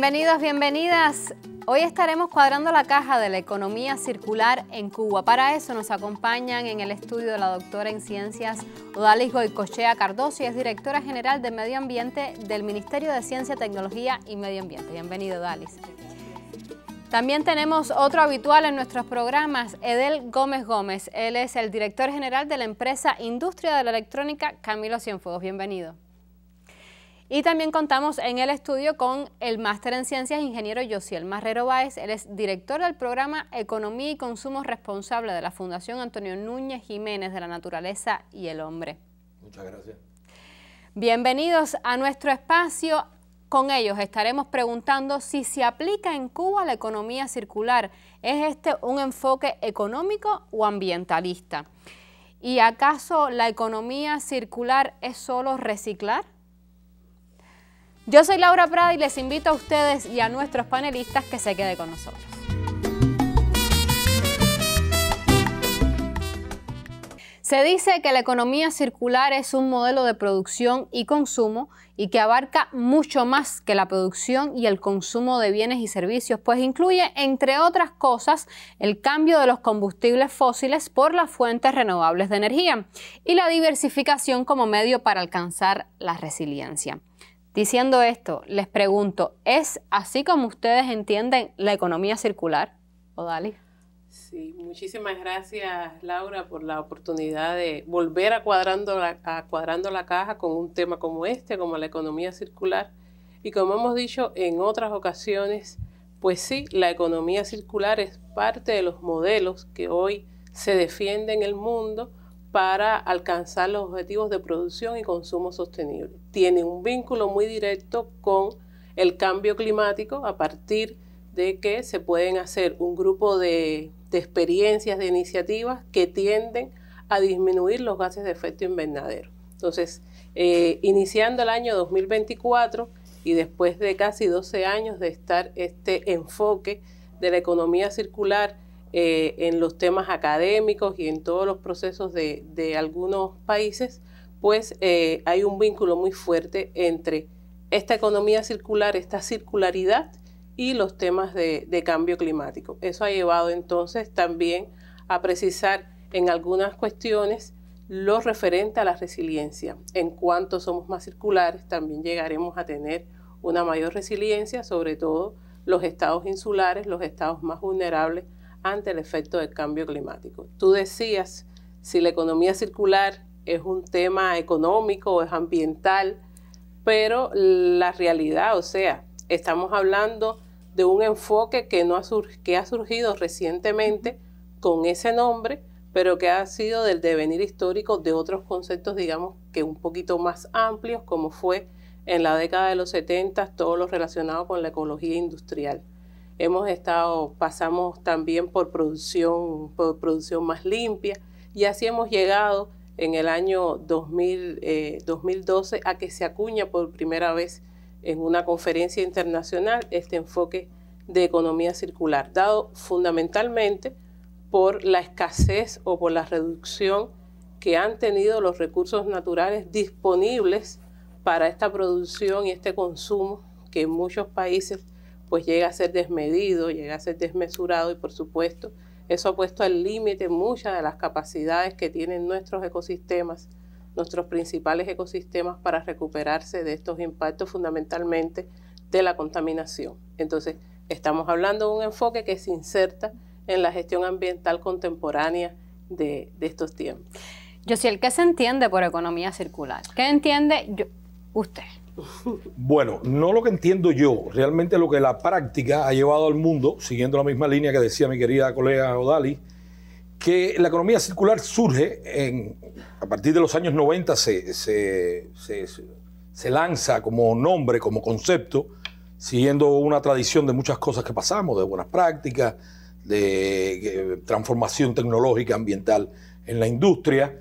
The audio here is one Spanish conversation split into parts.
Bienvenidos, bienvenidas. Hoy estaremos cuadrando la caja de la economía circular en Cuba. Para eso nos acompañan en el estudio de la doctora en ciencias Odalis Goicochea Cardoso y es directora general de Medio Ambiente del Ministerio de Ciencia, Tecnología y Medio Ambiente. Bienvenido, Odalis. También tenemos otro habitual en nuestros programas, Edel Gómez Gómez. Él es el director general de la empresa Industria de la Electrónica Camilo Cienfuegos. Bienvenido. Y también contamos en el estudio con el máster en ciencias ingeniero Yosiel Marrero Báez. Él es director del programa Economía y Consumo Responsable de la Fundación Antonio Núñez Jiménez de la Naturaleza y el Hombre. Muchas gracias. Bienvenidos a nuestro espacio. Con ellos estaremos preguntando si se aplica en Cuba la economía circular. ¿Es este un enfoque económico o ambientalista? ¿Y acaso la economía circular es solo reciclar? Yo soy Laura Prada y les invito a ustedes y a nuestros panelistas que se queden con nosotros. Se dice que la economía circular es un modelo de producción y consumo y que abarca mucho más que la producción y el consumo de bienes y servicios, pues incluye, entre otras cosas, el cambio de los combustibles fósiles por las fuentes renovables de energía y la diversificación como medio para alcanzar la resiliencia. Diciendo esto, les pregunto, ¿es así como ustedes entienden la economía circular? Odali. Sí, muchísimas gracias Laura por la oportunidad de volver a cuadrando, la, a cuadrando la caja con un tema como este, como la economía circular. Y como hemos dicho en otras ocasiones, pues sí, la economía circular es parte de los modelos que hoy se defienden en el mundo para alcanzar los objetivos de producción y consumo sostenible. Tiene un vínculo muy directo con el cambio climático a partir de que se pueden hacer un grupo de, experiencias, de iniciativas que tienden a disminuir los gases de efecto invernadero. Entonces, eh, iniciando el año 2024 y después de casi 12 años de estar este enfoque de la economía circular, eh, en los temas académicos y en todos los procesos de, algunos países, pues eh, hay un vínculo muy fuerte entre esta economía circular, esta circularidad y los temas de, de cambio climático. Eso ha llevado entonces también a precisar en algunas cuestiones lo referente a la resiliencia. En cuanto somos más circulares, también llegaremos a tener una mayor resiliencia, sobre todo los estados insulares, los estados más vulnerables ante el efecto del cambio climático. Tú decías si la economía circular es un tema económico o es ambiental, pero la realidad, o sea, estamos hablando de un enfoque que, no ha, que ha surgido recientemente con ese nombre, pero que ha sido del devenir histórico de otros conceptos, digamos, que un poquito más amplios, como fue en la década de los 70, todo lo relacionado con la ecología industrial. Hemos estado, pasamos también por producción, por producción más limpia y así hemos llegado en el año 2000, 2012 eh, a que se acuña por primera vez en una conferencia internacional este enfoque de economía circular, dado fundamentalmente por la escasez o por la reducción que han tenido los recursos naturales disponibles para esta producción y este consumo que en muchos países pues llega a ser desmedido, llega a ser desmesurado y por supuesto eso ha puesto al límite muchas de las capacidades que tienen nuestros ecosistemas, nuestros principales ecosistemas para recuperarse de estos impactos fundamentalmente de la contaminación. Entonces, estamos hablando de un enfoque que se inserta en la gestión ambiental contemporánea de, estos tiempos. Yo el que se entiende por economía circular? ¿Qué entiende usted? Bueno, no lo que entiendo yo, realmente lo que la práctica ha llevado al mundo, siguiendo la misma línea que decía mi querida colega Odali, que la economía circular surge a partir de los años 90, se, se lanza como nombre, como concepto, siguiendo una tradición de muchas cosas que pasamos, de buenas prácticas, de eh, transformación tecnológica ambiental en la industria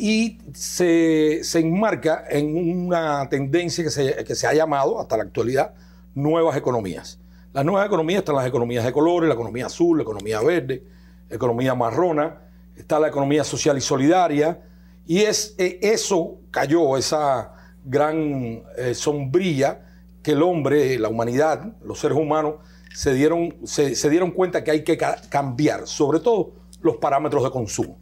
y se, enmarca en una tendencia que se, ha llamado hasta la actualidad nuevas economías. Las nuevas economías están las economías de colores, la economía azul, la economía verde, la economía marrona, está la economía social y solidaria, y es, e, eso cayó, esa gran eh, sombrilla que el hombre, la humanidad, los seres humanos, se dieron, se, se dieron cuenta que hay que cambiar, sobre todo los parámetros de consumo.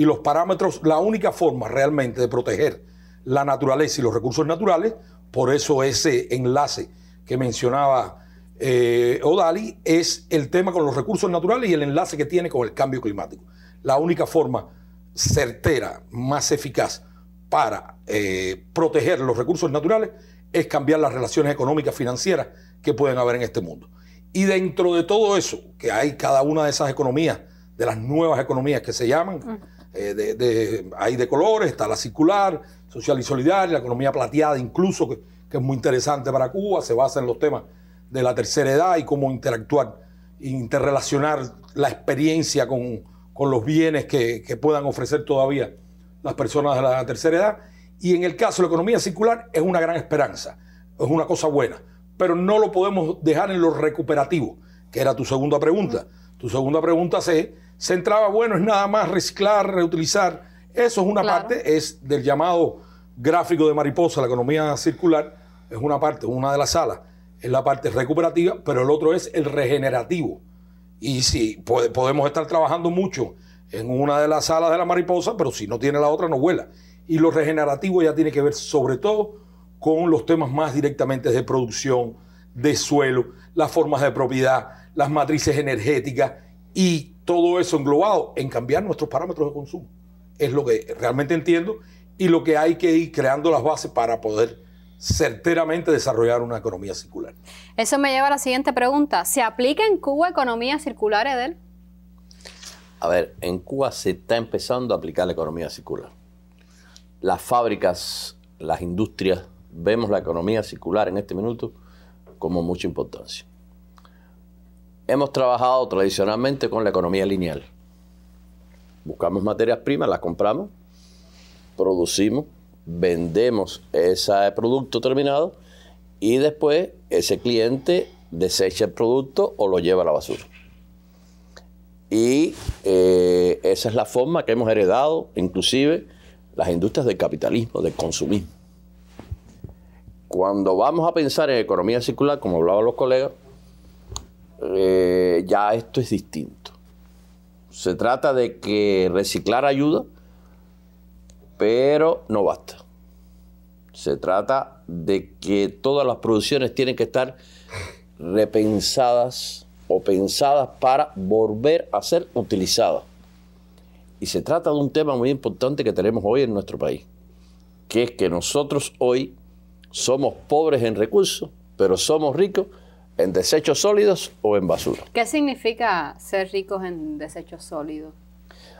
Y los parámetros, la única forma realmente de proteger la naturaleza y los recursos naturales, por eso ese enlace que mencionaba eh, Odali, es el tema con los recursos naturales y el enlace que tiene con el cambio climático. La única forma certera, más eficaz para eh, proteger los recursos naturales es cambiar las relaciones económicas financieras que pueden haber en este mundo. Y dentro de todo eso, que hay cada una de esas economías, de las nuevas economías que se llaman, eh, de, hay de colores, está la circular, social y solidaria, la economía plateada incluso, que, es muy interesante para Cuba, se basa en los temas de la tercera edad y cómo interactuar, interrelacionar la experiencia con, los bienes que, que puedan ofrecer todavía las personas de la tercera edad. Y en el caso de la economía circular es una gran esperanza, es una cosa buena, pero no lo podemos dejar en lo recuperativo, que era tu segunda pregunta. Tu segunda pregunta es se entraba, bueno, es nada más reciclar, reutilizar. Eso es una parte, es del llamado gráfico de mariposa, la economía circular, es una parte, una de las salas. es la parte recuperativa, pero el otro es el regenerativo. Y si sí, podemos estar trabajando mucho en una de las salas de la mariposa, pero si no tiene la otra, no vuela. Y lo regenerativo ya tiene que ver sobre todo con los temas más directamente de producción, de suelo, las formas de propiedad, las matrices energéticas y todo eso englobado en cambiar nuestros parámetros de consumo. Es lo que realmente entiendo y lo que hay que ir creando las bases para poder certeramente desarrollar una economía circular. Eso me lleva a la siguiente pregunta. ¿Se aplica en Cuba economía circular, Edel? A ver, en Cuba se está empezando a aplicar la economía circular. Las fábricas, las industrias, vemos la economía circular en este minuto como mucha importancia hemos trabajado tradicionalmente con la economía lineal. Buscamos materias primas, las compramos, producimos, vendemos ese producto terminado y después ese cliente desecha el producto o lo lleva a la basura. Y eh, esa es la forma que hemos heredado, inclusive, las industrias del capitalismo, del consumismo. Cuando vamos a pensar en economía circular, como hablaban los colegas, eh, ya esto es distinto. Se trata de que reciclar ayuda, pero no basta. Se trata de que todas las producciones tienen que estar repensadas o pensadas para volver a ser utilizadas. Y se trata de un tema muy importante que tenemos hoy en nuestro país, que es que nosotros hoy somos pobres en recursos, pero somos ricos en desechos sólidos o en basura. ¿Qué significa ser ricos en desechos sólidos?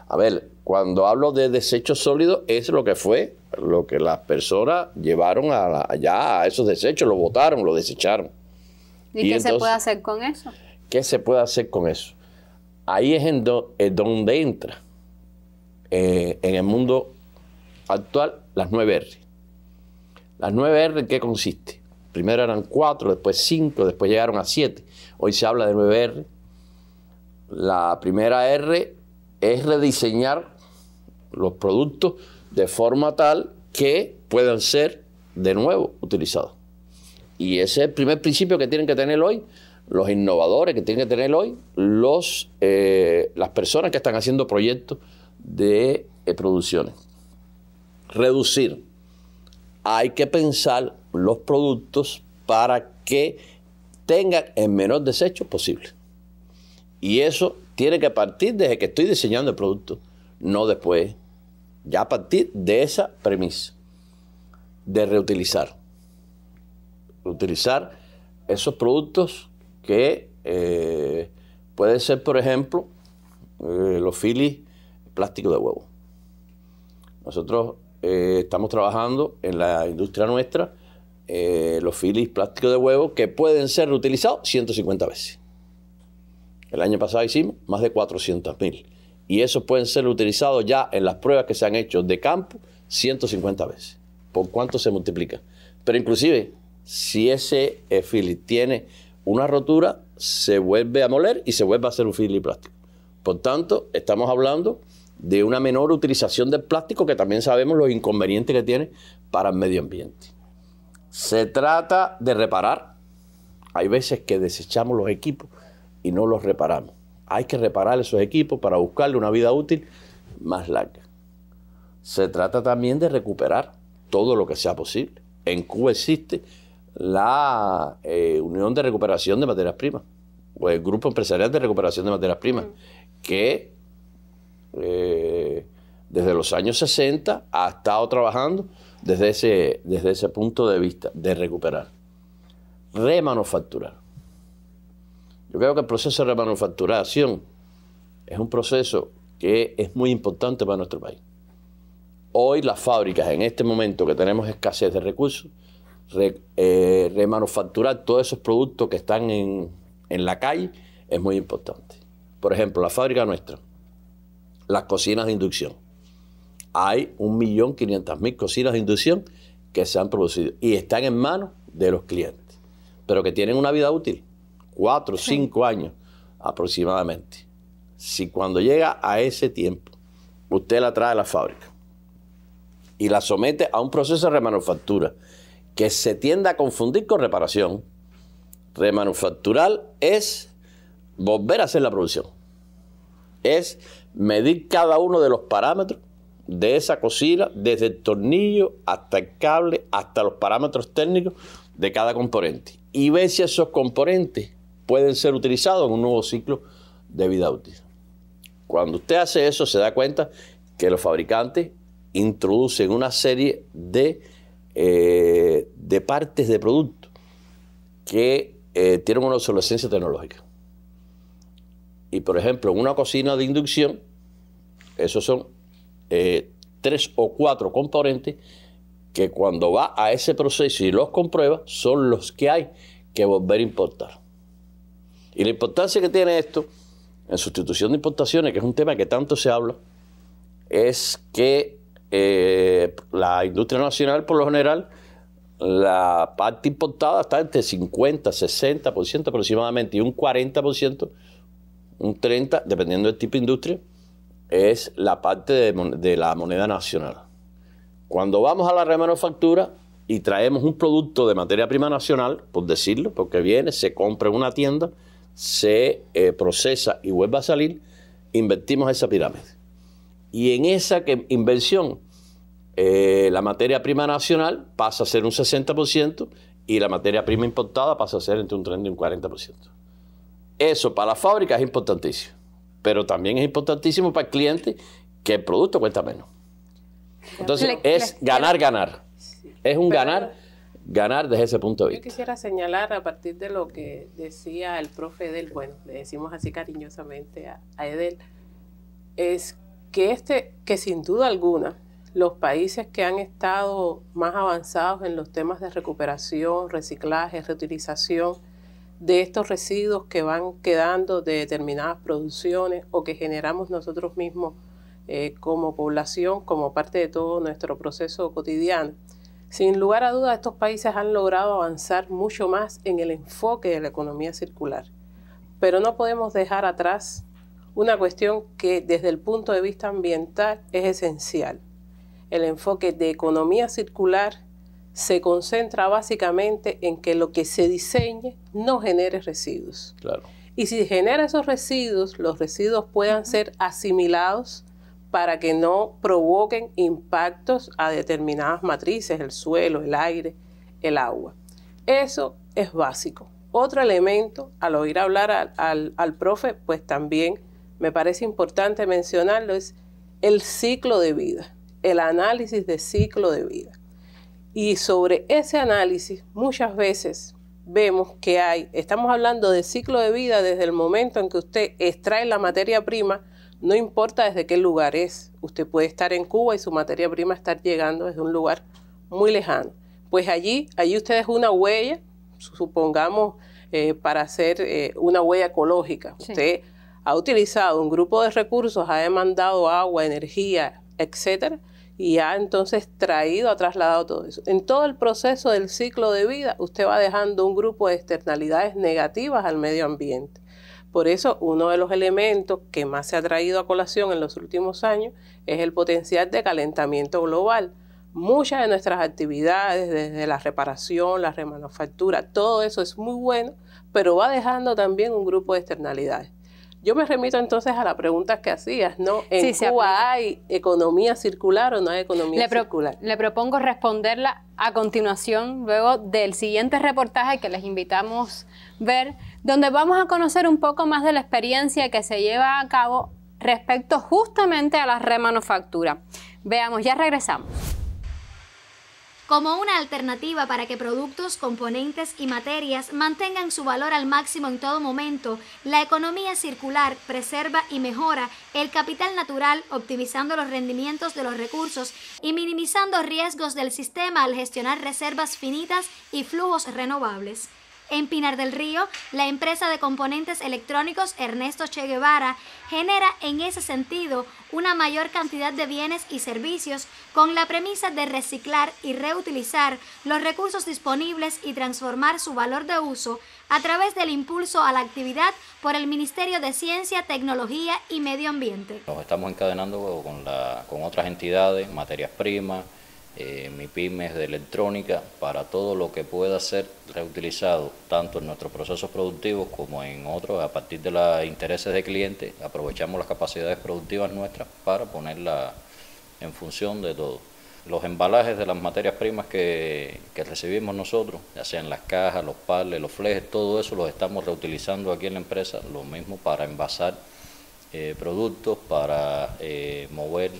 A ver, cuando hablo de desechos sólidos es lo que fue, lo que las personas llevaron allá a esos desechos, lo botaron, lo desecharon. ¿Y, qué se puede hacer con eso? ¿Qué se puede hacer con eso? Ahí es, donde entra eh, en el mundo actual las 9R. Las 9R, en ¿qué consiste? Primero eran cuatro, después cinco, después llegaron a siete. Hoy se habla de nueve r La primera R es rediseñar los productos de forma tal que puedan ser de nuevo utilizados. Y ese es el primer principio que tienen que tener hoy los innovadores, que tienen que tener hoy los, eh, las personas que están haciendo proyectos de eh, producciones. Reducir hay que pensar los productos para que tengan el menor desecho posible. Y eso tiene que partir desde que estoy diseñando el producto, no después. Ya a partir de esa premisa de reutilizar. Reutilizar esos productos que eh, pueden ser, por ejemplo, eh, los filis plásticos de huevo. Nosotros eh, estamos trabajando en la industria nuestra eh, los filis plásticos de huevo que pueden ser utilizados 150 veces. El año pasado hicimos más de 400.000 Y esos pueden ser utilizados ya en las pruebas que se han hecho de campo 150 veces. ¿Por cuánto se multiplica? Pero inclusive, si ese eh, fili tiene una rotura, se vuelve a moler y se vuelve a hacer un filis plástico. Por tanto, estamos hablando de una menor utilización del plástico, que también sabemos los inconvenientes que tiene para el medio ambiente. Se trata de reparar. Hay veces que desechamos los equipos y no los reparamos. Hay que reparar esos equipos para buscarle una vida útil más larga. Se trata también de recuperar todo lo que sea posible. En Cuba existe la eh, Unión de Recuperación de Materias Primas, o el Grupo Empresarial de Recuperación de Materias Primas, que eh, desde los años 60, ha estado trabajando desde ese, desde ese punto de vista de recuperar. Remanufacturar. Yo creo que el proceso de remanufacturación es un proceso que es muy importante para nuestro país. Hoy las fábricas, en este momento que tenemos escasez de recursos, eh, remanufacturar todos esos productos que están en la calle es muy importante. Por ejemplo, la fábrica nuestra, las cocinas de inducción. Hay 1.500.000 cocinas de inducción que se han producido y están en manos de los clientes, pero que tienen una vida útil, o cinco años aproximadamente. Si cuando llega a ese tiempo, usted la trae a la fábrica y la somete a un proceso de remanufactura que se tiende a confundir con reparación, remanufacturar es volver a hacer la producción. Es medir cada uno de los parámetros de esa cocina, desde el tornillo hasta el cable, hasta los parámetros técnicos de cada componente. Y ver si esos componentes pueden ser utilizados en un nuevo ciclo de vida útil. Cuando usted hace eso, se da cuenta que los fabricantes introducen una serie de, eh, de partes de producto que eh, tienen una obsolescencia tecnológica. Y por ejemplo, en una cocina de inducción, esos son eh, tres o cuatro componentes que cuando va a ese proceso y los comprueba, son los que hay que volver a importar. Y la importancia que tiene esto, en sustitución de importaciones, que es un tema que tanto se habla, es que eh, la industria nacional, por lo general, la parte importada está entre 50, 60% aproximadamente y un 40% un 30, dependiendo del tipo de industria, es la parte de, la moneda nacional. Cuando vamos a la remanufactura y traemos un producto de materia prima nacional, por decirlo, porque viene, se compra en una tienda, se eh, procesa y vuelve a salir, invertimos esa pirámide. Y en esa inversión, eh, la materia prima nacional pasa a ser un 60% y la materia prima importada pasa a ser entre un 30 y un 40%. Eso para la fábrica es importantísimo, pero también es importantísimo para el cliente que el producto cuesta menos. Entonces es ganar, ganar. Es un ganar, ganar desde ese punto de vista. Yo quisiera señalar a partir de lo que decía el profe Edel, bueno, le decimos así cariñosamente a, Edel, es que este, que sin duda alguna, los países que han estado más avanzados en los temas de recuperación, reciclaje, reutilización, de estos residuos que van quedando de determinadas producciones o que generamos nosotros mismos eh, como población, como parte de todo nuestro proceso cotidiano. Sin lugar a dudas, estos países han logrado avanzar mucho más en el enfoque de la economía circular, pero no podemos dejar atrás una cuestión que desde el punto de vista ambiental es esencial, el enfoque de economía circular se concentra básicamente en que lo que se diseñe no genere residuos. Y si genera esos residuos, los residuos puedan ser asimilados para que no provoquen impactos a determinadas matrices, el suelo, el aire, el agua. Eso es básico. Otro elemento, al oír hablar al, al profe, pues también me parece importante mencionarlo, es el ciclo de vida, el análisis de ciclo de vida. Y sobre ese análisis muchas veces vemos que hay, estamos hablando de ciclo de vida desde el momento en que usted extrae la materia prima, no importa desde qué lugar es, usted puede estar en Cuba y su materia prima estar llegando desde un lugar muy lejano. Pues allí, allí usted es una huella, supongamos eh, para hacer eh, una huella ecológica. Usted ha utilizado un grupo de recursos, ha demandado agua, energía, etc., y ha entonces traído, ha trasladado todo eso. En todo el proceso del ciclo de vida, usted va dejando un grupo de externalidades negativas al medio ambiente. Por eso, uno de los elementos que más se ha traído a colación en los últimos años es el potencial de calentamiento global. Muchas de nuestras actividades, desde la reparación, la remanufactura, todo eso es muy bueno, pero va dejando también un grupo de externalidades. Yo me remito entonces a la pregunta que hacías, ¿no? ¿En Cuba hay economía circular o no hay economía circular? Le propongo responderla a continuación, luego del siguiente reportaje que les invitamos a ver, donde vamos a conocer un poco más de la experiencia que se lleva a cabo respecto justamente a la remanufactura. Veamos, ya regresamos como una alternativa para que productos, componentes y materias mantengan su valor al máximo en todo momento, la economía circular preserva y mejora el capital natural optimizando los rendimientos de los recursos y minimizando riesgos del sistema al gestionar reservas finitas y flujos renovables. En Pinar del Río, la empresa de componentes electrónicos Ernesto Che Guevara genera en ese sentido una mayor cantidad de bienes y servicios con la premisa de reciclar y reutilizar los recursos disponibles y transformar su valor de uso a través del impulso a la actividad por el Ministerio de Ciencia, Tecnología y Medio Ambiente. Nos estamos encadenando con, con otras entidades, materias primas, eh, mi pymes de electrónica para todo lo que pueda ser reutilizado tanto en nuestros procesos productivos como en otros a partir de los intereses de cliente aprovechamos las capacidades productivas nuestras para ponerla en función de todo los embalajes de las materias primas que, recibimos nosotros, ya sean las cajas, los pales, los flejes, todo eso los estamos reutilizando aquí en la empresa, lo mismo para envasar eh, productos, para eh, mover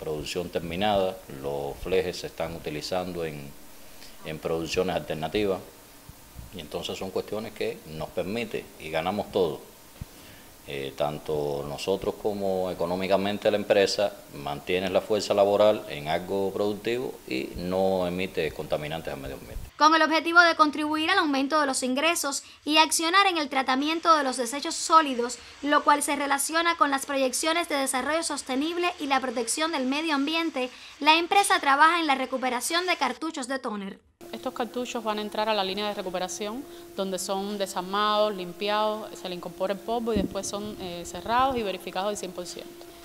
producción terminada, los flejes se están utilizando en, producciones alternativas y entonces son cuestiones que nos permite y ganamos todos eh, tanto nosotros como económicamente la empresa, mantiene la fuerza laboral en algo productivo y no emite contaminantes al medio ambiente. Con el objetivo de contribuir al aumento de los ingresos y accionar en el tratamiento de los desechos sólidos, lo cual se relaciona con las proyecciones de desarrollo sostenible y la protección del medio ambiente, la empresa trabaja en la recuperación de cartuchos de tóner estos cartuchos van a entrar a la línea de recuperación, donde son desarmados, limpiados, se le incorpora el polvo y después son eh, cerrados y verificados al 100%.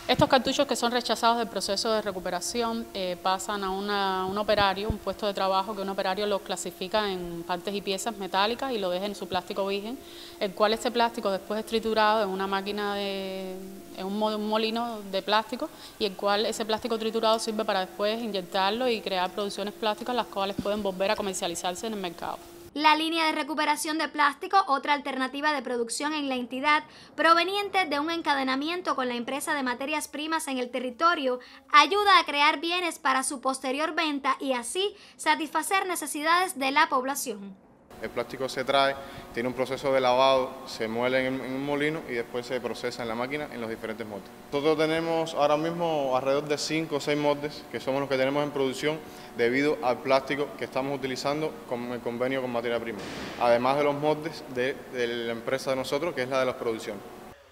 Estos cartuchos que son rechazados del proceso de recuperación eh, pasan a un operario, un puesto de trabajo que un operario los clasifica en partes y piezas metálicas y lo deja en su plástico virgen, el cual este plástico después es triturado en una máquina de en un, un molino de plástico y el cual ese plástico triturado sirve para después inyectarlo y crear producciones plásticas las cuales pueden volver a comercializarse en el mercado la línea de recuperación de plástico, otra alternativa de producción en la entidad, proveniente de un encadenamiento con la empresa de materias primas en el territorio, ayuda a crear bienes para su posterior venta y así satisfacer necesidades de la población. El plástico se trae, tiene un proceso de lavado, se muele en, un molino y después se procesa en la máquina en los diferentes moldes. Nosotros tenemos ahora mismo alrededor de 5 o 6 moldes que somos los que tenemos en producción debido al plástico que estamos utilizando con el convenio con materia prima. Además de los moldes de, la empresa de nosotros, que es la de las producciones.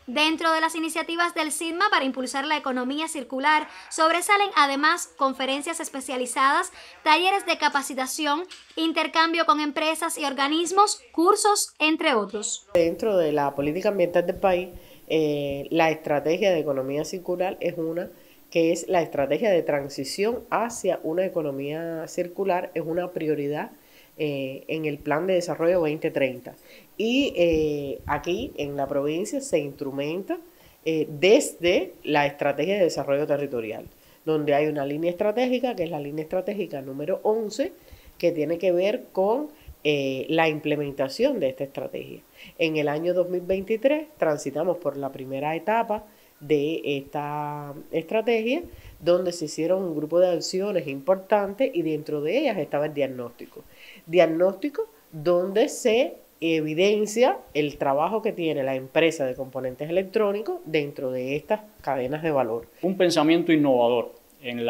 Dentro de las iniciativas del SIDMA para impulsar la economía circular, sobresalen además conferencias especializadas, talleres de capacitación, intercambio con empresas y organismos, cursos, entre otros. Dentro de la política ambiental del país, eh, la estrategia de economía circular es una que es la estrategia de transición hacia una economía circular, es una prioridad eh, en el Plan de Desarrollo 2030. Y eh, aquí en la provincia se instrumenta eh, desde la estrategia de desarrollo territorial, donde hay una línea estratégica, que es la línea estratégica número 11, que tiene que ver con eh, la implementación de esta estrategia. En el año 2023 transitamos por la primera etapa de esta estrategia, donde se hicieron un grupo de acciones importantes y dentro de ellas estaba el diagnóstico. Diagnóstico donde se evidencia el trabajo que tiene la empresa de componentes electrónicos dentro de estas cadenas de valor. Un pensamiento innovador en,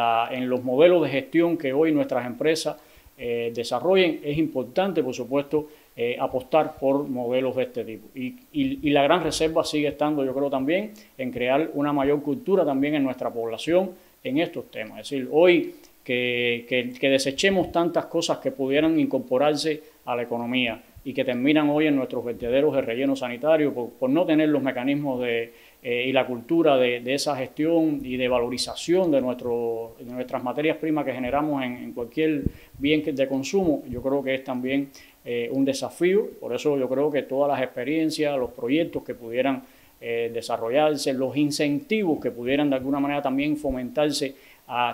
los modelos de gestión que hoy nuestras empresas eh, desarrollen. Es importante, por supuesto, eh, apostar por modelos de este tipo. Y, la gran reserva sigue estando, yo creo, también en crear una mayor cultura también en nuestra población en estos temas. Es decir, hoy que desechemos tantas cosas que pudieran incorporarse a la economía y que terminan hoy en nuestros vertederos de relleno sanitario por, no tener los mecanismos de, eh, y la cultura de, esa gestión y de valorización de, nuestro, nuestras materias primas que generamos en, cualquier bien de consumo, yo creo que es también eh, un desafío. Por eso yo creo que todas las experiencias, los proyectos que pudieran eh, desarrollarse, los incentivos que pudieran de alguna manera también fomentarse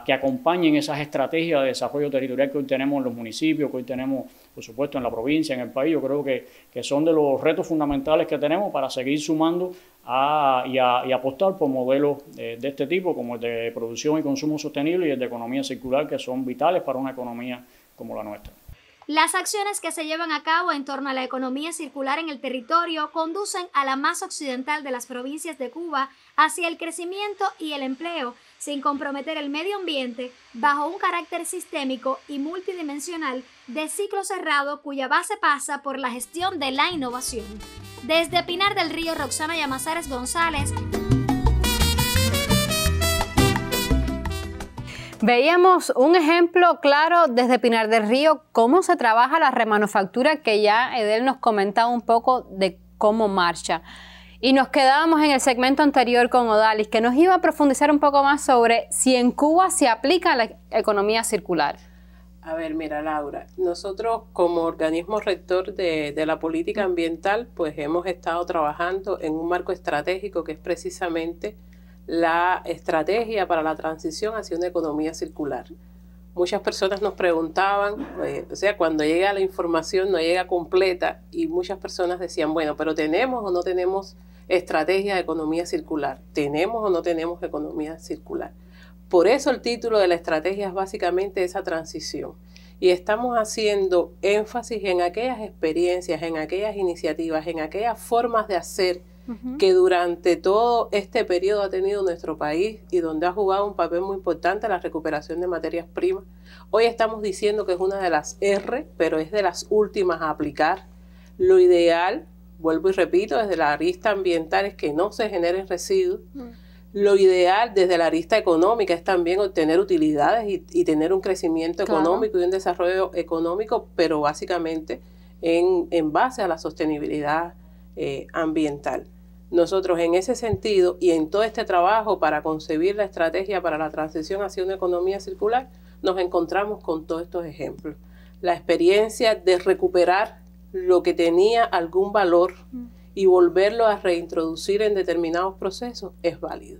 que acompañen esas estrategias de desarrollo territorial que hoy tenemos en los municipios, que hoy tenemos, por supuesto, en la provincia, en el país. Yo creo que, que son de los retos fundamentales que tenemos para seguir sumando y, apostar por modelos eh, de, este tipo, como el de producción y consumo sostenible y el de economía circular, que son vitales para una economía como la nuestra. Las acciones que se llevan a cabo en torno a la economía circular en el territorio conducen a la más occidental de las provincias de Cuba hacia el crecimiento y el empleo, sin comprometer el medio ambiente bajo un carácter sistémico y multidimensional de ciclo cerrado cuya base pasa por la gestión de la innovación. Desde Pinar del Río, Roxana Yamazares González. Veíamos un ejemplo claro desde Pinar del Río, cómo se trabaja la remanufactura que ya Edel nos comentaba un poco de cómo marcha. Y nos quedábamos en el segmento anterior con Odalis, que nos iba a profundizar un poco más sobre si en Cuba se aplica la economía circular. A ver, mira, Laura, nosotros como organismo rector de, de, la política ambiental, pues hemos estado trabajando en un marco estratégico que es precisamente la estrategia para la transición hacia una economía circular muchas personas nos preguntaban, eh, o sea, cuando llega la información no llega completa y muchas personas decían, bueno, pero tenemos o no tenemos estrategia de economía circular, tenemos o no tenemos economía circular. Por eso el título de la estrategia es básicamente esa transición. Y estamos haciendo énfasis en aquellas experiencias, en aquellas iniciativas, en aquellas formas de hacer que durante todo este periodo ha tenido nuestro país y donde ha jugado un papel muy importante la recuperación de materias primas. Hoy estamos diciendo que es una de las R, pero es de las últimas a aplicar. Lo ideal, vuelvo y repito, desde la arista ambiental es que no se generen residuos. Mm. Lo ideal desde la arista económica es también obtener utilidades y, tener un crecimiento económico y un desarrollo económico, pero básicamente en, base a la sostenibilidad eh, ambiental. Nosotros en ese sentido y en todo este trabajo para concebir la estrategia para la transición hacia una economía circular, nos encontramos con todos estos ejemplos. La experiencia de recuperar lo que tenía algún valor y volverlo a reintroducir en determinados procesos es válido.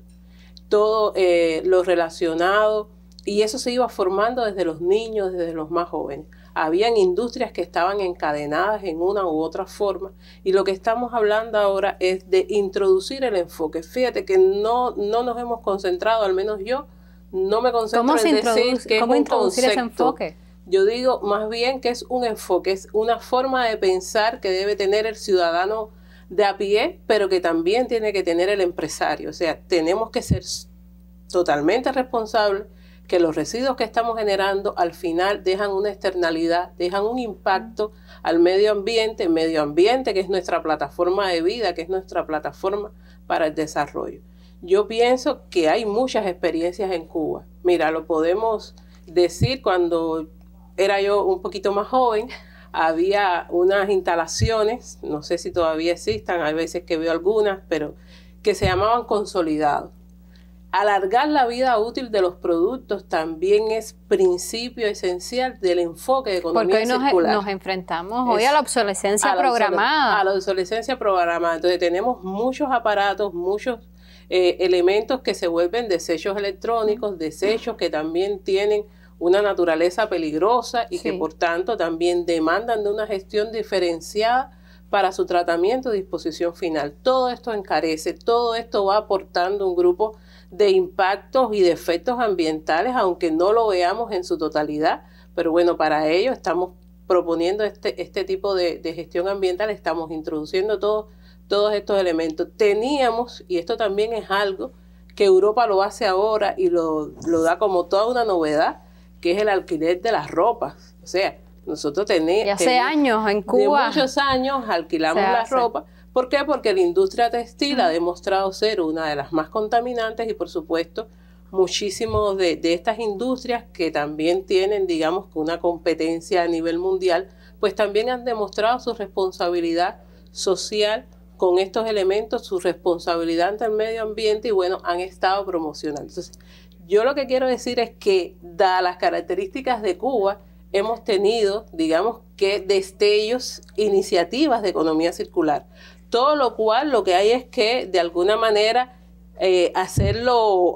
Todo eh, lo relacionado, y eso se iba formando desde los niños, desde los más jóvenes habían industrias que estaban encadenadas en una u otra forma y lo que estamos hablando ahora es de introducir el enfoque. Fíjate que no, no nos hemos concentrado, al menos yo, no me concentro en decir que ¿cómo es un introducir ese enfoque? Yo digo más bien que es un enfoque, es una forma de pensar que debe tener el ciudadano de a pie, pero que también tiene que tener el empresario. O sea, tenemos que ser totalmente responsables que los residuos que estamos generando al final dejan una externalidad, dejan un impacto al medio ambiente, medio ambiente que es nuestra plataforma de vida, que es nuestra plataforma para el desarrollo. Yo pienso que hay muchas experiencias en Cuba. Mira, lo podemos decir cuando era yo un poquito más joven, había unas instalaciones, no sé si todavía existan, hay veces que veo algunas, pero que se llamaban consolidados. Alargar la vida útil de los productos también es principio esencial del enfoque de economía Porque hoy nos, e- enfrentamos hoy a la obsolescencia programada. a la obsolescencia programada. Entonces tenemos muchos aparatos, muchos eh, elementos que se vuelven desechos electrónicos, desechos que también tienen una naturaleza peligrosa y que por tanto también demandan de una gestión diferenciada para su tratamiento y disposición final. Todo esto encarece, todo esto va aportando un grupo de impactos y de efectos ambientales, aunque no lo veamos en su totalidad. Pero bueno, para ello estamos proponiendo este, este tipo de, gestión ambiental, estamos introduciendo todos estos elementos. Teníamos, y esto también es algo que Europa lo hace ahora y lo, lo da como toda una novedad, que es el alquiler de las ropas. O sea, nosotros tenemos... hace años en Cuba. De muchos años alquilamos las ropa ¿Por qué? Porque la industria textil ha demostrado ser una de las más contaminantes y por supuesto muchísimas de, estas industrias que también tienen, digamos, una competencia a nivel mundial, pues también han demostrado su responsabilidad social con estos elementos, su responsabilidad ante el medio ambiente y bueno, han estado promocionando. Entonces, yo lo que quiero decir es que, dadas las características de Cuba, hemos tenido, digamos que, destellos, iniciativas de economía circular. Todo lo cual lo que hay es que de alguna manera eh, hacerlo,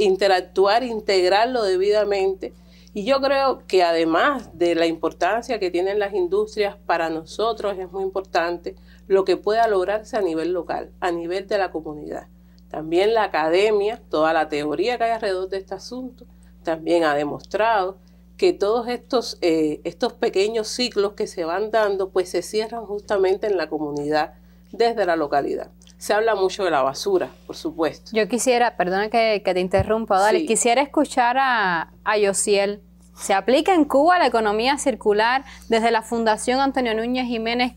interactuar, integrarlo debidamente. Y yo creo que además de la importancia que tienen las industrias para nosotros es muy importante lo que pueda lograrse a nivel local, a nivel de la comunidad. También la academia, toda la teoría que hay alrededor de este asunto, también ha demostrado que todos estos, eh, estos pequeños ciclos que se van dando, pues se cierran justamente en la comunidad desde la localidad. Se habla mucho de la basura, por supuesto. Yo quisiera, perdona que, te interrumpa, Dale, quisiera escuchar a, a Yosiel. Se aplica en Cuba la economía circular desde la Fundación Antonio Núñez Jiménez,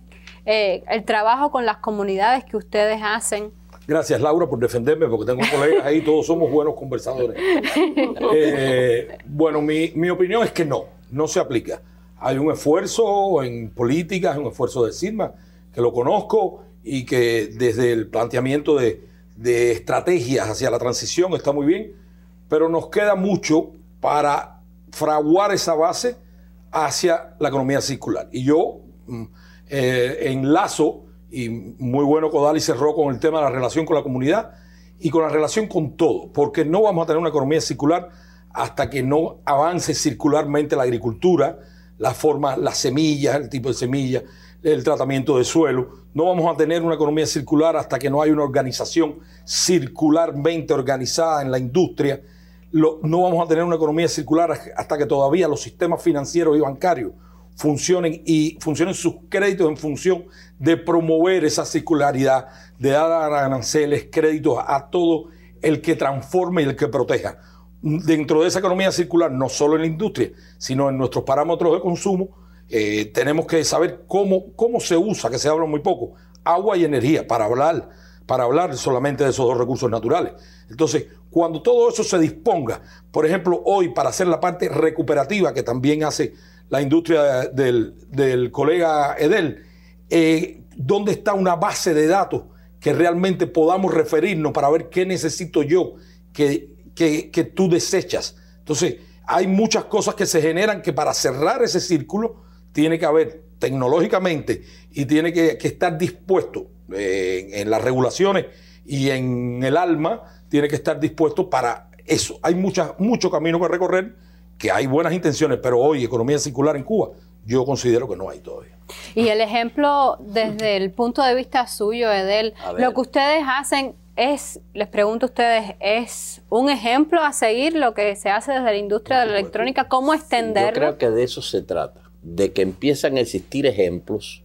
eh, el trabajo con las comunidades que ustedes hacen. Gracias, Laura, por defenderme, porque tengo colegas ahí, todos somos buenos conversadores. Eh, bueno, mi, opinión es que no, no se aplica. Hay un esfuerzo en políticas, un esfuerzo de CIRMA, que lo conozco y que desde el planteamiento de, estrategias hacia la transición está muy bien, pero nos queda mucho para fraguar esa base hacia la economía circular. Y yo mm, eh, enlazo, y muy bueno Codal y cerró con el tema de la relación con la comunidad y con la relación con todo, porque no vamos a tener una economía circular hasta que no avance circularmente la agricultura, la forma, las semillas, el tipo de semillas, el tratamiento de suelo no vamos a tener una economía circular hasta que no haya una organización circularmente organizada en la industria. no vamos a tener una economía circular hasta que todavía los sistemas financieros y bancarios funcionen y funcionen sus créditos en función de promover esa circularidad, de dar aranceles, créditos a todo el que transforme y el que proteja. Dentro de esa economía circular, no solo en la industria, sino en nuestros parámetros de consumo, eh, tenemos que saber cómo, cómo se usa, que se habla muy poco, agua y energía, para hablar, para hablar solamente de esos dos recursos naturales. Entonces, cuando todo eso se disponga, por ejemplo, hoy para hacer la parte recuperativa que también hace la industria del, colega Edel, eh, ¿dónde está una base de datos que realmente podamos referirnos para ver qué necesito yo que tú desechas? Entonces, hay muchas cosas que se generan que para cerrar ese círculo, tiene que haber tecnológicamente y tiene que, estar dispuesto eh, en, las regulaciones y en el alma, tiene que estar dispuesto para eso. Hay muchas, mucho camino que recorrer, que hay buenas intenciones, pero hoy economía circular en Cuba yo considero que no hay todavía. Y el ejemplo desde el punto de vista suyo, Edel, lo que ustedes hacen es, les pregunto a ustedes, ¿es un ejemplo a seguir lo que se hace desde la industria de la electrónica? ¿Cómo extenderlo? Yo creo que de eso se trata de que empiezan a existir ejemplos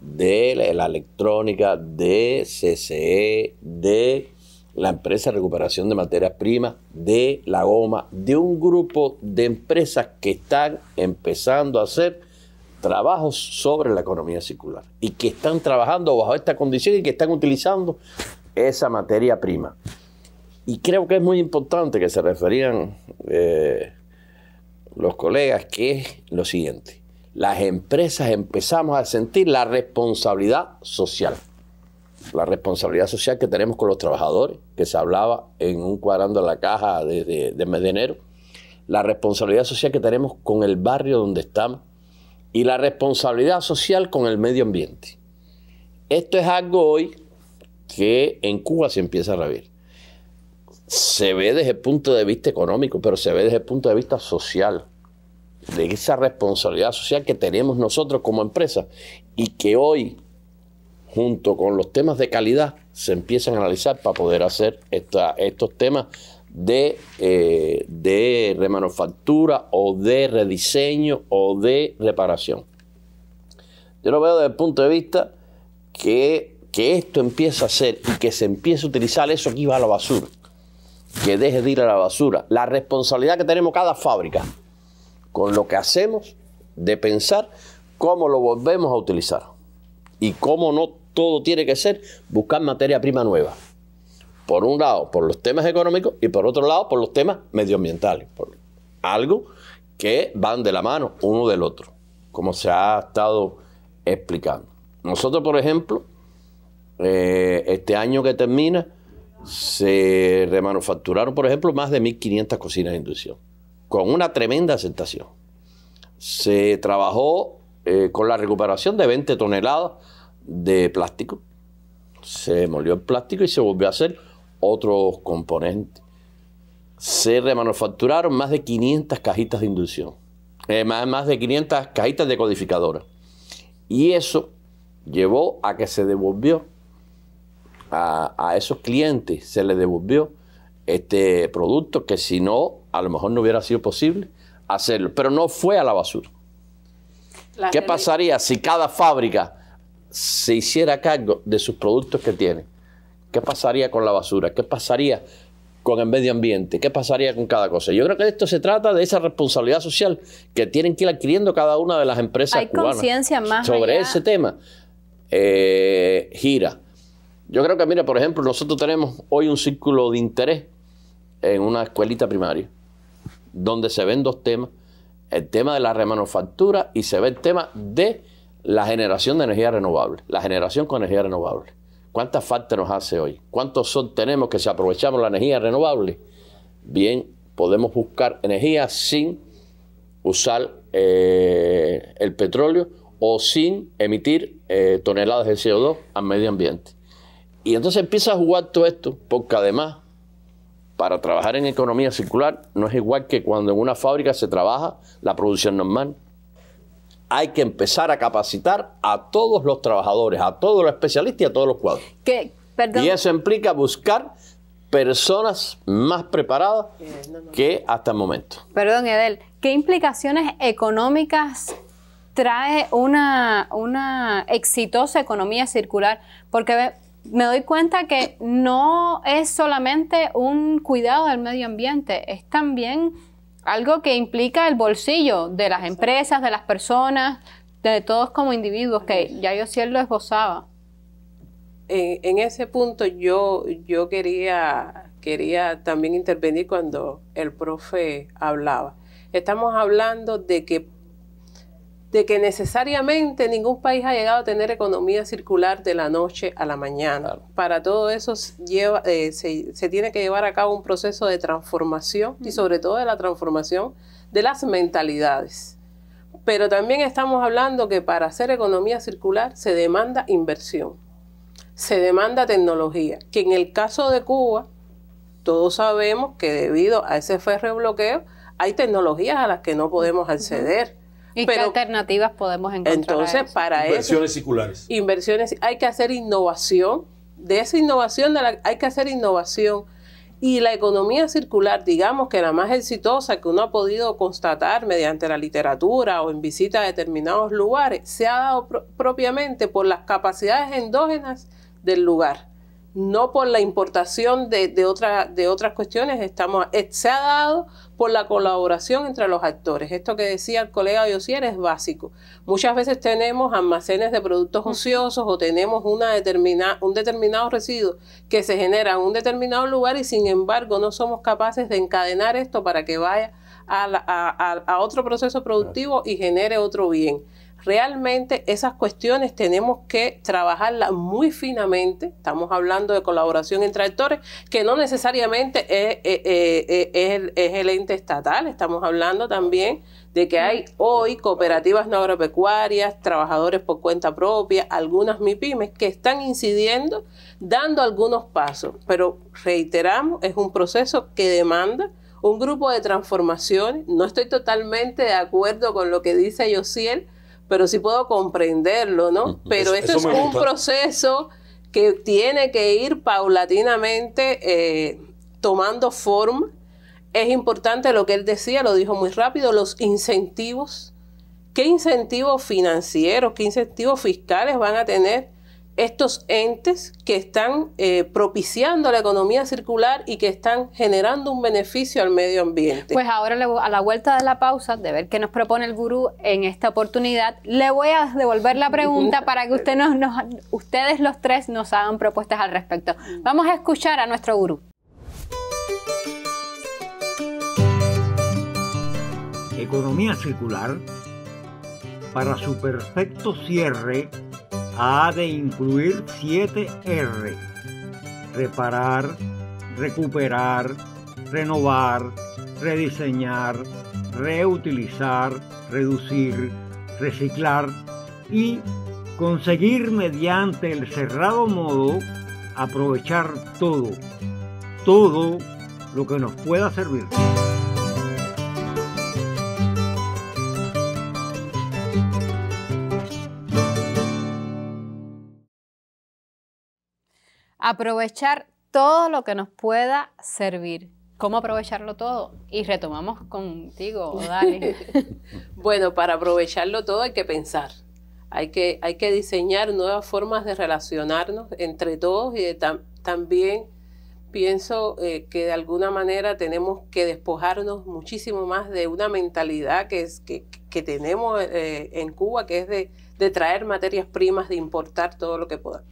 de la, electrónica, de CCE, de la empresa de recuperación de materias primas, de la goma, de un grupo de empresas que están empezando a hacer trabajos sobre la economía circular y que están trabajando bajo esta condición y que están utilizando esa materia prima. Y creo que es muy importante que se referían eh, los colegas, que es lo siguiente las empresas empezamos a sentir la responsabilidad social. La responsabilidad social que tenemos con los trabajadores, que se hablaba en un cuadrando de la caja desde de, mes de enero. La responsabilidad social que tenemos con el barrio donde estamos. Y la responsabilidad social con el medio ambiente. Esto es algo hoy que en Cuba se empieza a revivir. Se ve desde el punto de vista económico, pero se ve desde el punto de vista social de esa responsabilidad social que tenemos nosotros como empresa y que hoy, junto con los temas de calidad, se empiezan a analizar para poder hacer estos temas eh, de, remanufactura o de rediseño o de reparación. Yo lo veo desde el punto de vista que, que esto empieza a ser y que se empiece a utilizar eso que iba a la basura. Que deje de ir a la basura. La responsabilidad que tenemos cada fábrica con lo que hacemos, de pensar cómo lo volvemos a utilizar. Y cómo no todo tiene que ser buscar materia prima nueva. Por un lado, por los temas económicos y por otro lado, por los temas medioambientales. algo que van de la mano uno del otro, como se ha estado explicando. Nosotros, por ejemplo, eh, este año que termina, se remanufacturaron, por ejemplo, más de 1.500 cocinas de inducción con una tremenda aceptación. Se trabajó eh, con la recuperación de 20 toneladas de plástico. Se molió el plástico y se volvió a hacer otros componentes. Se remanufacturaron más de 500 cajitas de inducción, eh, más, más de 500 cajitas de codificadora. Y eso llevó a que se devolvió a, a esos clientes, se les devolvió este producto que si no a lo mejor no hubiera sido posible hacerlo, pero no fue a la basura. ¿Qué pasaría si cada fábrica se hiciera cargo de sus productos que tiene? ¿Qué pasaría con la basura? ¿Qué pasaría con el medio ambiente? ¿Qué pasaría con cada cosa? Yo creo que esto se trata de esa responsabilidad social que tienen que ir adquiriendo cada una de las empresas Hay conciencia más sobre ese tema. Eh, gira. Yo creo que, mira, por ejemplo, nosotros tenemos hoy un círculo de interés en una escuelita primaria donde se ven dos temas, el tema de la remanufactura y se ve el tema de la generación de energía renovable, la generación con energía renovable. ¿Cuánta falta nos hace hoy? ¿Cuántos son tenemos que si aprovechamos la energía renovable? Bien, podemos buscar energía sin usar eh, el petróleo o sin emitir eh, toneladas de CO2 al medio ambiente. Y entonces empieza a jugar todo esto, porque además para trabajar en economía circular no es igual que cuando en una fábrica se trabaja la producción normal. Hay que empezar a capacitar a todos los trabajadores, a todos los especialistas y a todos los cuadros. Y eso implica buscar personas más preparadas que hasta el momento. Perdón, Edel, ¿qué implicaciones económicas trae una, una exitosa economía circular? Porque me doy cuenta que no es solamente un cuidado del medio ambiente, es también algo que implica el bolsillo de las empresas, de las personas, de todos como individuos, que ya yo sí lo esbozaba. En, ese punto yo, yo quería, quería también intervenir cuando el profe hablaba. Estamos hablando de que de que necesariamente ningún país ha llegado a tener economía circular de la noche a la mañana. Para todo eso eh, se, tiene que llevar a cabo un proceso de transformación y sobre todo de la transformación de las mentalidades. Pero también estamos hablando que para hacer economía circular se demanda inversión, se demanda tecnología, que en el caso de Cuba, todos sabemos que debido a ese férreo bloqueo hay tecnologías a las que no podemos acceder. ¿Y qué alternativas podemos encontrar? Entonces, Inversiones circulares. Inversiones, hay que hacer innovación. De esa innovación hay que hacer innovación. Y la economía circular, digamos que la más exitosa que uno ha podido constatar mediante la literatura o en visita a determinados lugares, se ha dado propiamente por las capacidades endógenas del lugar, no por la importación de, de, otra, de otras cuestiones. Estamos, eh, se ha dado por la colaboración entre los actores. Esto que decía el colega Diosier es básico. Muchas veces tenemos almacenes de productos ociosos o tenemos una un determinado residuo que se genera en un determinado lugar y sin embargo no somos capaces de encadenar esto para que vaya a otro proceso productivo y genere otro bien. Realmente esas cuestiones tenemos que trabajarlas muy finamente. Estamos hablando de colaboración entre actores, que no necesariamente eh, eh, eh, es, el ente estatal. Estamos hablando también de que hay hoy cooperativas no agropecuarias, trabajadores por cuenta propia, algunas MIPIMES que están incidiendo, dando algunos pasos. Pero reiteramos, es un proceso que demanda un grupo de transformación. No estoy totalmente de acuerdo con lo que dice Yosiel pero sí puedo comprenderlo, ¿no? Pero esto es un proceso que tiene que ir paulatinamente eh, tomando forma. Es importante lo que él decía, lo dijo muy rápido, los incentivos. ¿Qué incentivos financieros, qué incentivos fiscales van a tener estos entes que están eh, propiciando la economía circular y que están generando un beneficio al medio ambiente. Pues ahora a la vuelta de la pausa, de ver qué nos propone el gurú en esta oportunidad, le voy a devolver la pregunta para que ustedes los tres nos hagan propuestas al respecto. Vamos a escuchar a nuestro gurú. Economía circular, para su perfecto cierre, ha de incluir 7R. Reparar, recuperar, renovar, rediseñar, reutilizar, reducir, reciclar y conseguir mediante el cerrado modo aprovechar todo, todo lo que nos pueda servir. aprovechar todo lo que nos pueda servir. ¿Cómo aprovecharlo todo? Y retomamos contigo, Dani. bueno, para aprovecharlo todo hay que pensar. Hay que, hay que diseñar nuevas formas de relacionarnos entre todos y también pienso eh, que de alguna manera tenemos que despojarnos muchísimo más de una mentalidad que, es, que, tenemos eh, en Cuba, que es de, de traer materias primas, de importar todo lo que podamos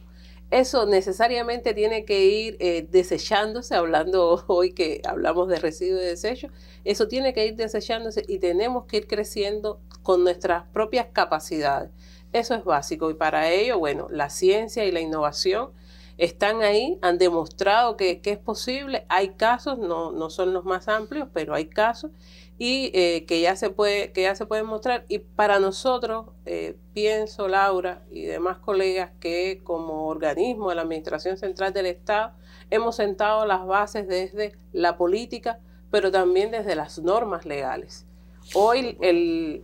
eso necesariamente tiene que ir eh, desechándose, hablando hoy que hablamos de residuos y desecho, eso tiene que ir desechándose y tenemos que ir creciendo con nuestras propias capacidades. Eso es básico y para ello, bueno, la ciencia y la innovación están ahí, han demostrado que, es posible, hay casos, no, no son los más amplios, pero hay casos y eh, que, ya se puede, que ya se puede mostrar. Y para nosotros, eh, pienso, Laura y demás colegas, que como organismo de la Administración Central del Estado, hemos sentado las bases desde la política, pero también desde las normas legales. Hoy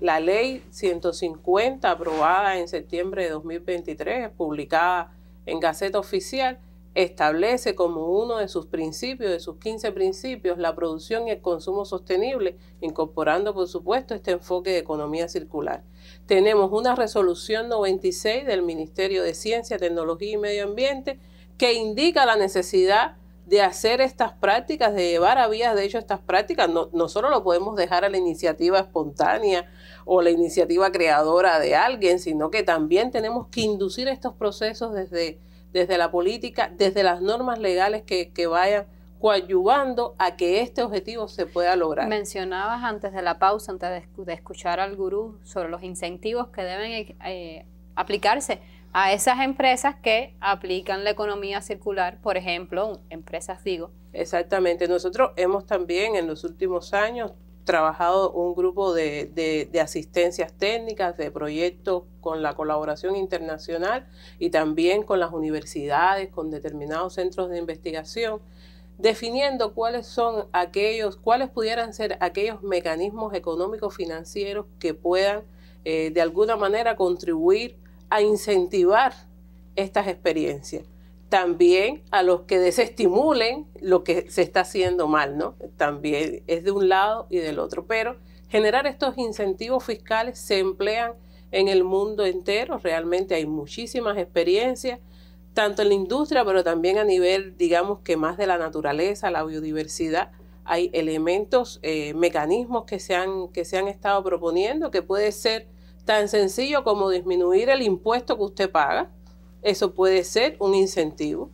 la ley 150 aprobada en septiembre de 2023, publicada en Gaceta Oficial, establece como uno de sus principios, de sus 15 principios, la producción y el consumo sostenible, incorporando, por supuesto, este enfoque de economía circular. Tenemos una resolución 96 del Ministerio de Ciencia, Tecnología y Medio Ambiente que indica la necesidad de hacer estas prácticas, de llevar a vías de hecho estas prácticas, no, solo lo podemos dejar a la iniciativa espontánea o la iniciativa creadora de alguien, sino que también tenemos que inducir estos procesos desde, desde la política, desde las normas legales que, que vayan coadyuvando a que este objetivo se pueda lograr. Mencionabas antes de la pausa, antes de, escuchar al gurú, sobre los incentivos que deben eh, eh, aplicarse a esas empresas que aplican la economía circular, por ejemplo, empresas digo. Exactamente, nosotros hemos también en los últimos años trabajado un grupo de, de asistencias técnicas, de proyectos con la colaboración internacional y también con las universidades, con determinados centros de investigación, definiendo cuáles son aquellos, cuáles pudieran ser aquellos mecanismos económicos financieros que puedan eh, de alguna manera contribuir a incentivar estas experiencias. También a los que desestimulen lo que se está haciendo mal, ¿no? También es de un lado y del otro. Pero generar estos incentivos fiscales se emplean en el mundo entero. Realmente hay muchísimas experiencias, tanto en la industria, pero también a nivel, digamos que más de la naturaleza, la biodiversidad. Hay elementos, eh, mecanismos que se, han, que se han estado proponiendo, que puede ser tan sencillo como disminuir el impuesto que usted paga. Eso puede ser un incentivo.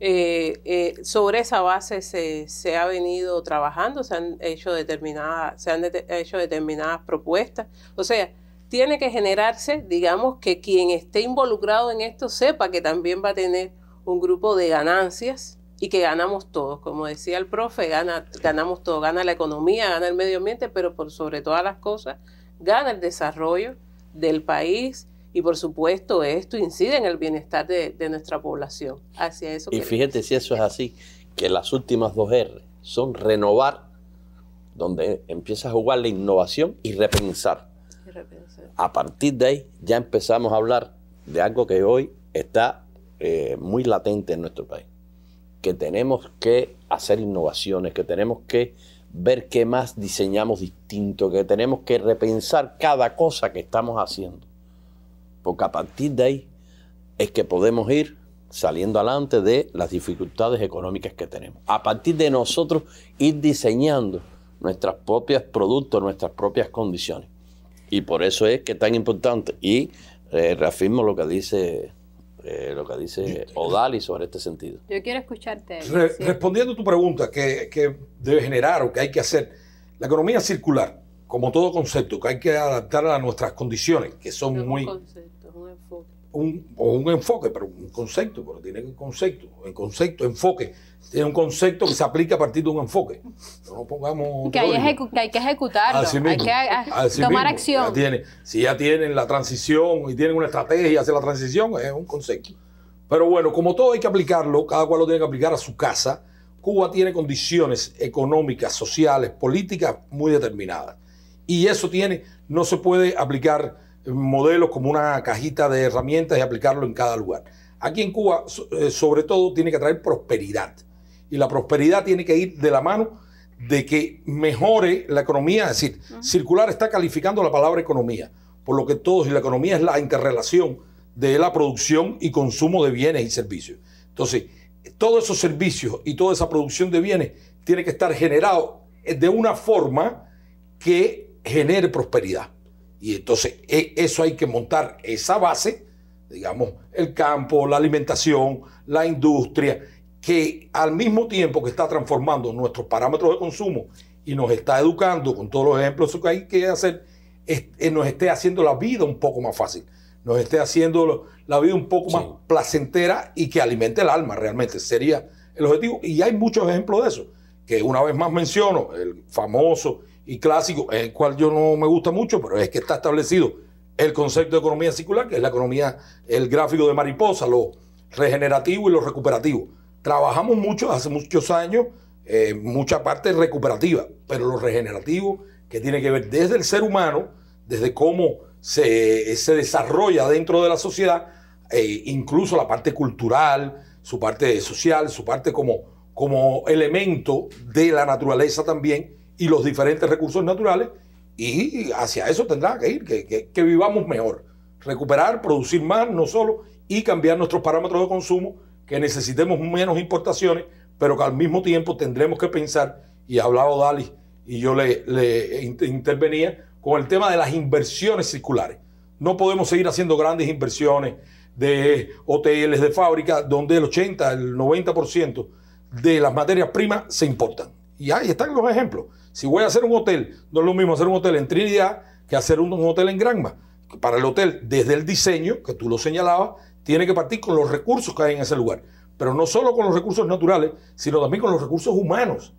Eh, eh, sobre esa base se, ha venido trabajando, se han hecho determinadas, se han hecho determinadas propuestas. O sea, tiene que generarse, digamos, que quien esté involucrado en esto sepa que también va a tener un grupo de ganancias y que ganamos todos. Como decía el profe, gana, ganamos todos, gana la economía, gana el medio ambiente, pero por sobre todas las cosas, gana el desarrollo del país y por supuesto esto incide en el bienestar de, nuestra población. Hacia eso. Y fíjate si eso es así, que las últimas dos R son renovar, donde empieza a jugar la innovación Y repensar. A partir de ahí ya empezamos a hablar de algo que hoy está eh, muy latente en nuestro país, que tenemos que hacer innovaciones, que tenemos que ver qué más diseñamos distinto, que tenemos que repensar cada cosa que estamos haciendo. Porque a partir de ahí es que podemos ir saliendo adelante de las dificultades económicas que tenemos. A partir de nosotros ir diseñando nuestros propios productos, nuestras propias condiciones. Y por eso es que es tan importante. Y eh, reafirmo lo que dice eh, lo que dice Odali sobre este sentido. Yo quiero escucharte. Respondiendo a tu pregunta, que, debe generar o que hay que hacer, la economía circular, como todo concepto, que hay que adaptar a nuestras condiciones, que son muy... Un concepto, un enfoque. enfoque, pero un concepto, pero tiene un concepto, en concepto, enfoque es un concepto que se aplica a partir de un enfoque. No pongamos que, hay que, hay que ejecutarlo, hay que tomar acción. si ya tienen la transición y tienen una estrategia hacia la transición, es un concepto. Pero bueno, como todo hay que aplicarlo, cada cual lo tiene que aplicar a su casa. Cuba tiene condiciones económicas, sociales, políticas muy determinadas. Y eso tiene, no se puede aplicar modelos como una cajita de herramientas y aplicarlo en cada lugar. Aquí en Cuba, eh, sobre todo, tiene que traer prosperidad y la prosperidad tiene que ir de la mano de que mejore la economía. Es decir, circular está calificando la palabra economía, por lo que todos, y la economía es la interrelación de la producción y consumo de bienes y servicios. Entonces, todos esos servicios y toda esa producción de bienes tiene que estar generado de una forma que genere prosperidad. Y entonces e, eso hay que montar esa base, digamos, el campo, la alimentación, la industria, que al mismo tiempo que está transformando nuestros parámetros de consumo y nos está educando con todos los ejemplos que hay que hacer, eh, nos esté haciendo la vida un poco más fácil, nos esté haciendo la vida un poco más placentera y que alimente el alma realmente. Sería el objetivo. Y hay muchos ejemplos de eso, que una vez más menciono, el famoso y clásico, el cual yo no me gusta mucho, pero es que está establecido el concepto de economía circular, que es la economía, el gráfico de mariposa, lo regenerativo y lo recuperativo Trabajamos mucho hace muchos años, eh, mucha parte recuperativa, pero lo regenerativo que tiene que ver desde el ser humano, desde cómo se, se desarrolla dentro de la sociedad, e incluso la parte cultural, su parte social, su parte como, como elemento de la naturaleza también y los diferentes recursos naturales, y hacia eso tendrá que ir, que, que vivamos mejor, recuperar, producir más, no solo, y cambiar nuestros parámetros de consumo que necesitemos menos importaciones, pero que al mismo tiempo tendremos que pensar, y hablaba Dalí y yo le, intervenía, con el tema de las inversiones circulares. No podemos seguir haciendo grandes inversiones de hoteles, de fábrica donde el 80, el 90% de las materias primas se importan. Y ahí están los ejemplos. Si voy a hacer un hotel, no es lo mismo hacer un hotel en Trinidad que hacer un hotel en Granma. Para el hotel, desde el diseño, que tú lo señalabas, tiene que partir con los recursos que hay en ese lugar. Pero no solo con los recursos naturales, sino también con los recursos humanos.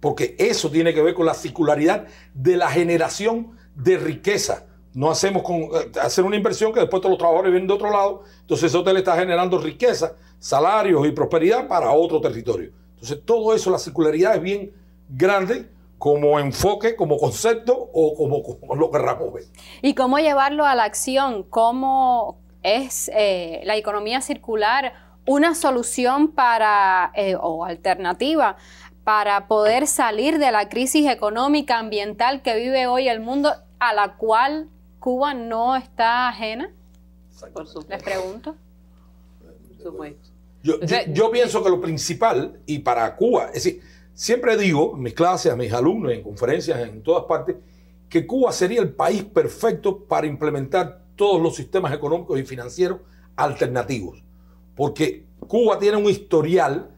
Porque eso tiene que ver con la circularidad de la generación de riqueza. No hacemos con, eh, hacer una inversión que después todos los trabajadores vienen de otro lado. Entonces ese hotel está generando riqueza, salarios y prosperidad para otro territorio. Entonces todo eso, la circularidad es bien grande como enfoque, como concepto o como, lo que que ve. ¿Y cómo llevarlo a la acción? ¿Cómo, ¿Es eh, la economía circular una solución para, eh, o alternativa para poder salir de la crisis económica, ambiental que vive hoy el mundo, a la cual Cuba no está ajena? Por supuesto. Les pregunto. Yo, yo, pienso que lo principal, y para Cuba, es decir, siempre digo en mis clases, a mis alumnos, en conferencias, en todas partes, que Cuba sería el país perfecto para implementar todos los sistemas económicos y financieros alternativos. Porque Cuba tiene un historial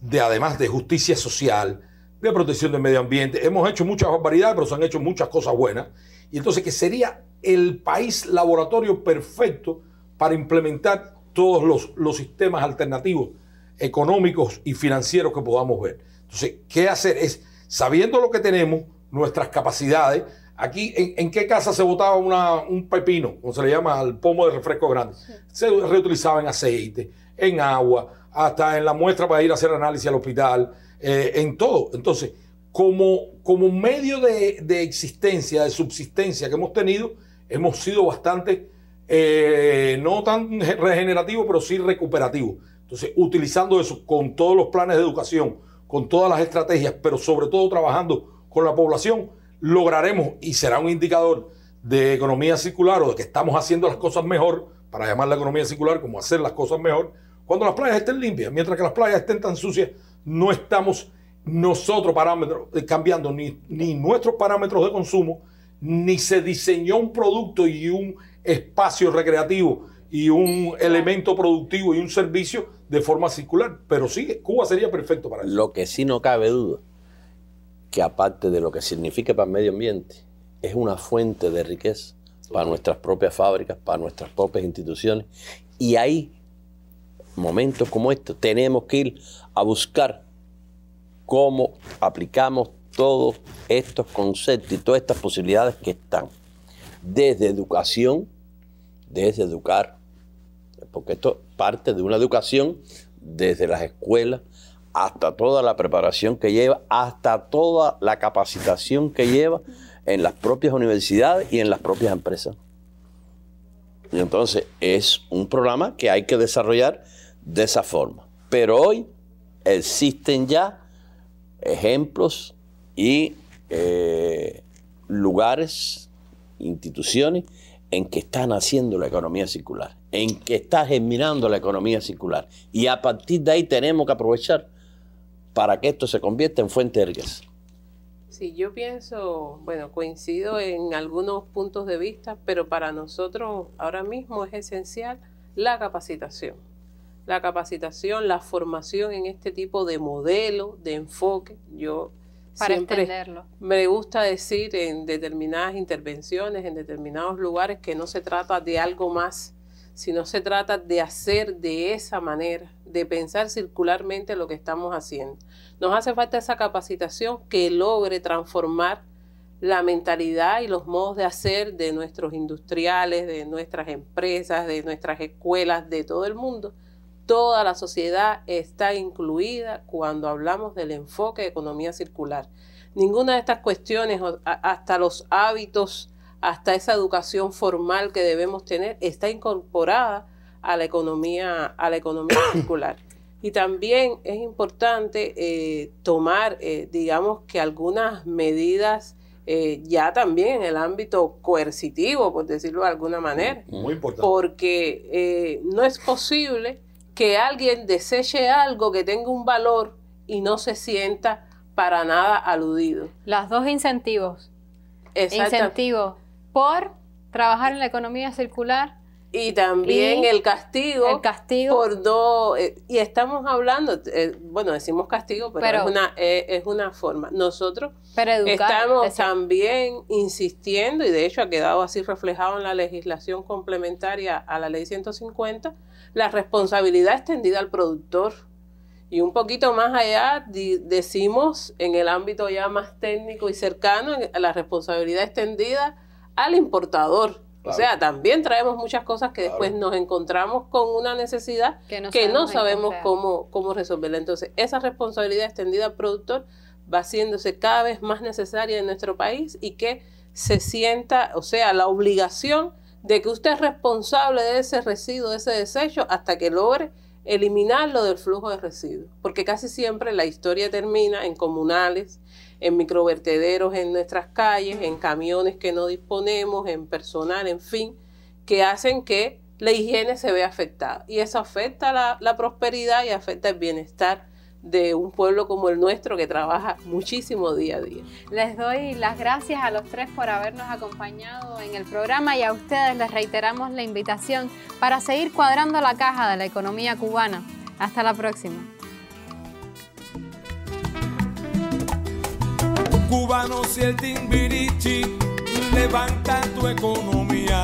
de, además de justicia social, de protección del medio ambiente. Hemos hecho muchas barbaridades, pero se han hecho muchas cosas buenas. Y entonces que sería el país laboratorio perfecto para implementar todos los, los sistemas alternativos económicos y financieros que podamos ver. Entonces, ¿qué hacer? Es, sabiendo lo que tenemos, nuestras capacidades, Aquí, ¿en, qué casa se botaba un pepino, como se le llama al pomo de refresco grande? Se reutilizaba en aceite, en agua, hasta en la muestra para ir a hacer análisis al hospital, eh, en todo. Entonces, como, como medio de, existencia, de subsistencia que hemos tenido, hemos sido bastante, eh, no tan regenerativo, pero sí recuperativo. Entonces, utilizando eso con todos los planes de educación, con todas las estrategias, pero sobre todo trabajando con la población, lograremos, y será un indicador de economía circular o de que estamos haciendo las cosas mejor, para llamar la economía circular como hacer las cosas mejor, cuando las playas estén limpias, mientras que las playas estén tan sucias, no estamos nosotros eh, cambiando ni, ni nuestros parámetros de consumo, ni se diseñó un producto y un espacio recreativo y un elemento productivo y un servicio de forma circular. Pero sí, Cuba sería perfecto para eso. Lo que sí no cabe duda que aparte de lo que significa para el medio ambiente, es una fuente de riqueza para nuestras propias fábricas, para nuestras propias instituciones. Y ahí momentos como estos, tenemos que ir a buscar cómo aplicamos todos estos conceptos y todas estas posibilidades que están. Desde educación, desde educar, porque esto parte de una educación desde las escuelas, hasta toda la preparación que lleva, hasta toda la capacitación que lleva en las propias universidades y en las propias empresas. Y entonces es un programa que hay que desarrollar de esa forma. Pero hoy existen ya ejemplos y eh, lugares, instituciones en que están haciendo la economía circular, en que está germinando la economía circular. Y a partir de ahí tenemos que aprovechar para que esto se convierta en Fuente de Ergues? Sí, yo pienso, bueno, coincido en algunos puntos de vista, pero para nosotros ahora mismo es esencial la capacitación. La capacitación, la formación en este tipo de modelo, de enfoque. Yo para siempre me gusta decir en determinadas intervenciones, en determinados lugares, que no se trata de algo más, sino se trata de hacer de esa manera de pensar circularmente lo que estamos haciendo. Nos hace falta esa capacitación que logre transformar la mentalidad y los modos de hacer de nuestros industriales, de nuestras empresas, de nuestras escuelas, de todo el mundo. Toda la sociedad está incluida cuando hablamos del enfoque de economía circular. Ninguna de estas cuestiones, hasta los hábitos, hasta esa educación formal que debemos tener, está incorporada a la economía, a la economía circular. Y también es importante eh, tomar, eh, digamos que algunas medidas eh, ya también en el ámbito coercitivo, por decirlo de alguna manera. Muy importante. Porque no es posible que alguien deseche algo que tenga un valor y no se sienta para nada aludido. Las dos incentivos. Incentivo por trabajar en la economía circular y también el castigo. Por dos. Eh, y estamos hablando, eh, bueno, decimos castigo, pero, es, una, eh, es una forma. Nosotros estamos también insistiendo, y de hecho ha quedado así reflejado en la legislación complementaria a la ley 150, la responsabilidad extendida al productor. Y un poquito más allá decimos en el ámbito ya más técnico y cercano la responsabilidad extendida al importador o sea, también traemos muchas cosas que después nos encontramos con una necesidad que no sabemos, cómo, cómo resolverla. Entonces, esa responsabilidad extendida al productor va haciéndose cada vez más necesaria en nuestro país y que se sienta, o sea, la obligación de que usted es responsable de ese residuo, de ese desecho, hasta que logre eliminarlo del flujo de residuos. Porque casi siempre la historia termina en comunales, en microvertederos en nuestras calles, en camiones que no disponemos, en personal, en fin, que hacen que la higiene se vea afectada. Y eso afecta la, la prosperidad y afecta el bienestar de un pueblo como el nuestro que trabaja muchísimo día a día. Les doy las gracias a los tres por habernos acompañado en el programa y a ustedes les reiteramos la invitación para seguir cuadrando la caja de la economía cubana. Hasta la próxima. cubanos y el timbirichi levanta tu economía.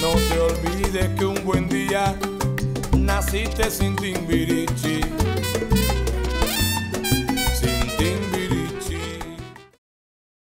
No te olvides que un buen día naciste sin timbirichi.